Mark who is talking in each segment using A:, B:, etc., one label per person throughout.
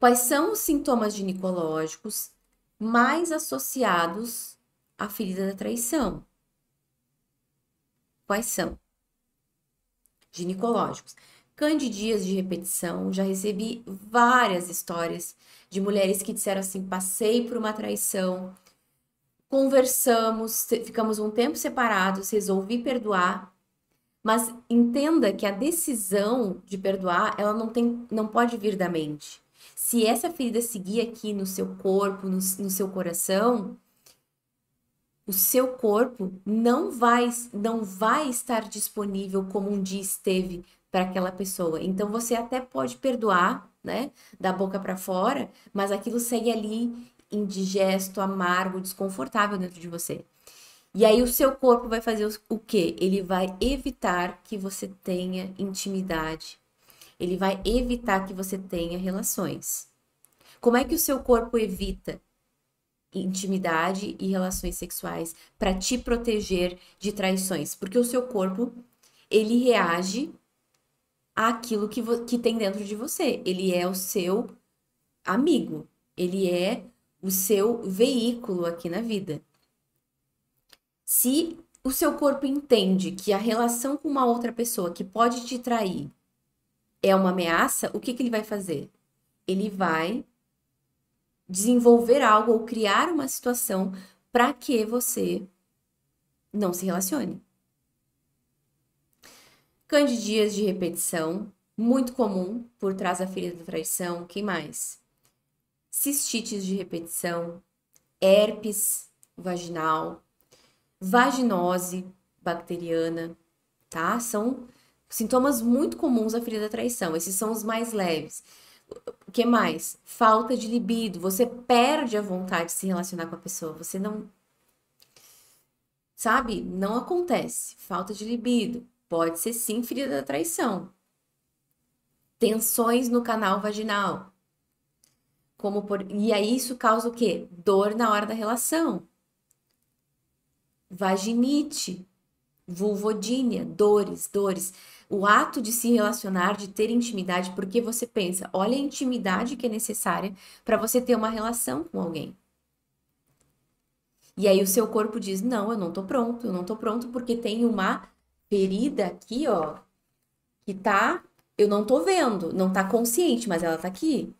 A: Quais são os sintomas ginecológicos mais associados à ferida da traição? Quais são? Ginecológicos. Candidias de repetição, já recebi várias histórias de mulheres que disseram assim: passei por uma traição, conversamos, ficamos um tempo separados, resolvi perdoar, mas entenda que a decisão de perdoar, ela não tem, não pode vir da mente se essa ferida seguir aqui no seu corpo, no, no seu coração, o seu corpo não vai, não vai estar disponível como um dia esteve para aquela pessoa. Então você até pode perdoar, né, da boca para fora, mas aquilo segue ali indigesto, amargo, desconfortável dentro de você. E aí o seu corpo vai fazer o quê? Ele vai evitar que você tenha intimidade ele vai evitar que você tenha relações. Como é que o seu corpo evita intimidade e relações sexuais para te proteger de traições? Porque o seu corpo, ele reage àquilo que, que tem dentro de você. Ele é o seu amigo. Ele é o seu veículo aqui na vida. Se o seu corpo entende que a relação com uma outra pessoa que pode te trair é uma ameaça, o que, que ele vai fazer? Ele vai desenvolver algo ou criar uma situação para que você não se relacione. Candidias de repetição, muito comum por trás da ferida da traição, Quem mais? Cistites de repetição, herpes vaginal, vaginose bacteriana, tá? São Sintomas muito comuns da ferida da traição, esses são os mais leves. O que mais? Falta de libido, você perde a vontade de se relacionar com a pessoa, você não. Sabe? Não acontece. Falta de libido. Pode ser sim ferida da traição. Tensões no canal vaginal. Como por... E aí isso causa o quê? Dor na hora da relação. Vaginite, vulvodínia, dores, dores. O ato de se relacionar, de ter intimidade, porque você pensa, olha a intimidade que é necessária para você ter uma relação com alguém. E aí o seu corpo diz: "Não, eu não tô pronto, eu não tô pronto porque tem uma ferida aqui, ó, que tá, eu não tô vendo, não tá consciente, mas ela tá aqui".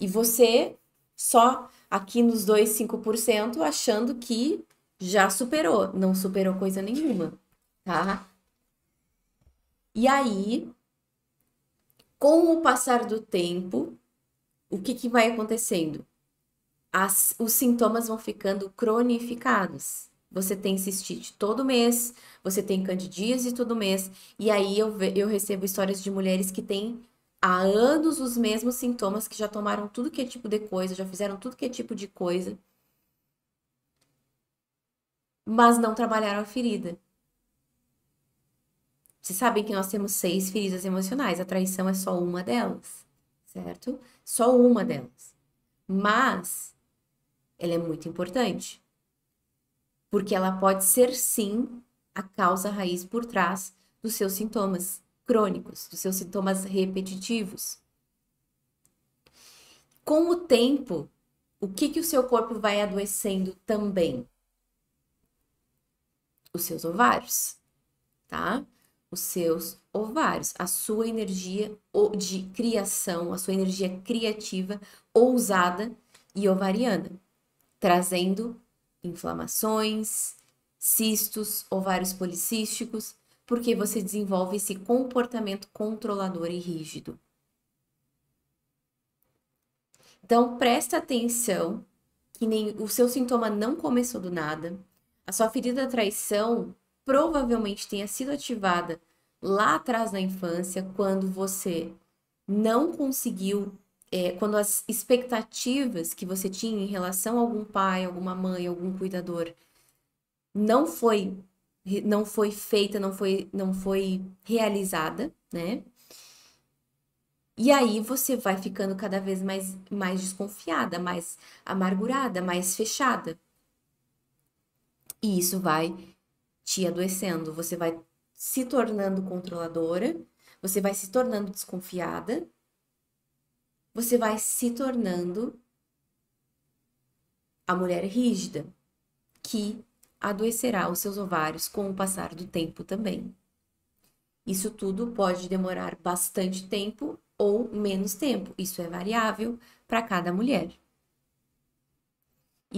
A: E você só aqui nos dois 5% achando que já superou, não superou coisa nenhuma, tá? E aí, com o passar do tempo, o que, que vai acontecendo? As, os sintomas vão ficando cronificados. Você tem cistite todo mês, você tem candidíase todo mês, e aí eu, eu recebo histórias de mulheres que têm há anos os mesmos sintomas, que já tomaram tudo que é tipo de coisa, já fizeram tudo que é tipo de coisa, mas não trabalharam a ferida. Vocês sabem que nós temos seis feridas emocionais, a traição é só uma delas, certo? Só uma delas. Mas ela é muito importante, porque ela pode ser sim a causa raiz por trás dos seus sintomas crônicos, dos seus sintomas repetitivos. Com o tempo, o que, que o seu corpo vai adoecendo também? os seus ovários, tá? Os seus ovários, a sua energia de criação, a sua energia criativa, ousada e ovariana, trazendo inflamações, cistos, ovários policísticos, porque você desenvolve esse comportamento controlador e rígido. Então, presta atenção que nem, o seu sintoma não começou do nada, a sua ferida da traição provavelmente tenha sido ativada lá atrás na infância, quando você não conseguiu, é, quando as expectativas que você tinha em relação a algum pai, alguma mãe, algum cuidador não foi não foi feita, não foi não foi realizada, né? E aí você vai ficando cada vez mais mais desconfiada, mais amargurada, mais fechada. E isso vai te adoecendo, você vai se tornando controladora, você vai se tornando desconfiada, você vai se tornando a mulher rígida, que adoecerá os seus ovários com o passar do tempo também. Isso tudo pode demorar bastante tempo ou menos tempo, isso é variável para cada mulher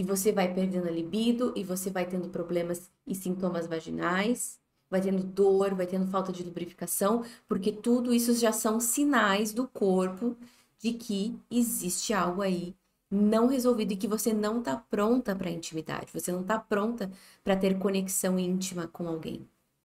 A: e você vai perdendo a libido e você vai tendo problemas e sintomas vaginais, vai tendo dor, vai tendo falta de lubrificação, porque tudo isso já são sinais do corpo de que existe algo aí não resolvido e que você não está pronta para a intimidade, você não está pronta para ter conexão íntima com alguém.